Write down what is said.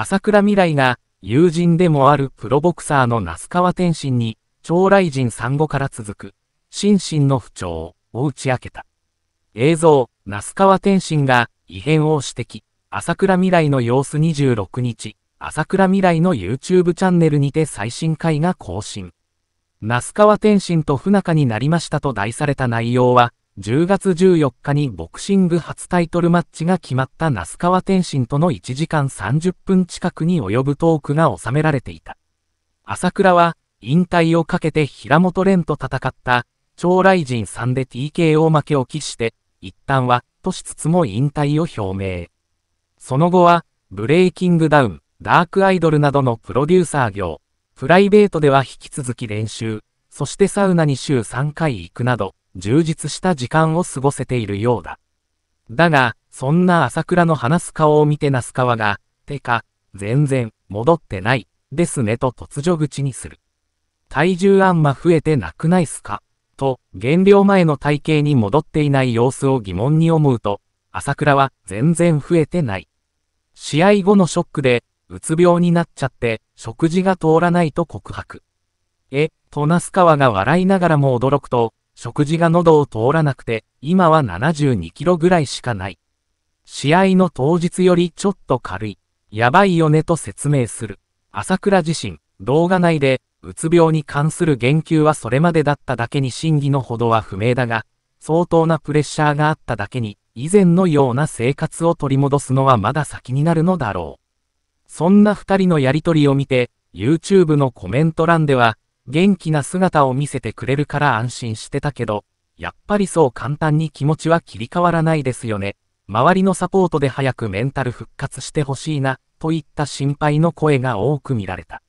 朝倉未来が、友人でもあるプロボクサーの那須川天心に、超来人産後から続く、心身の不調を打ち明けた。映像、那須川天心が異変を指摘、朝倉未来の様子26日、朝倉未来の YouTube チャンネルにて最新回が更新。那須川天心と不仲になりましたと題された内容は、10月14日にボクシング初タイトルマッチが決まった那須川天心との1時間30分近くに及ぶトークが収められていた。朝倉は、引退をかけて平本蓮と戦った、超雷神さんで TKO 負けを喫して、一旦は、としつつも引退を表明。その後は、ブレイキングダウン、ダークアイドルなどのプロデューサー業、プライベートでは引き続き練習、そしてサウナに週3回行くなど、充実した時間を過ごせているようだ。だが、そんな朝倉の話す顔を見て那須川が、てか、全然、戻ってない、ですねと突如口にする。体重あんま増えてなくないすかと、減量前の体型に戻っていない様子を疑問に思うと、朝倉は全然増えてない。試合後のショックで、うつ病になっちゃって、食事が通らないと告白。え、と那須川が笑いながらも驚くと、食事が喉を通らなくて、今は72キロぐらいしかない。試合の当日よりちょっと軽い。やばいよねと説明する。朝倉自身、動画内で、うつ病に関する言及はそれまでだっただけに真偽のほどは不明だが、相当なプレッシャーがあっただけに、以前のような生活を取り戻すのはまだ先になるのだろう。そんな二人のやりとりを見て、YouTube のコメント欄では、元気な姿を見せてくれるから安心してたけど、やっぱりそう簡単に気持ちは切り替わらないですよね。周りのサポートで早くメンタル復活してほしいな、といった心配の声が多く見られた。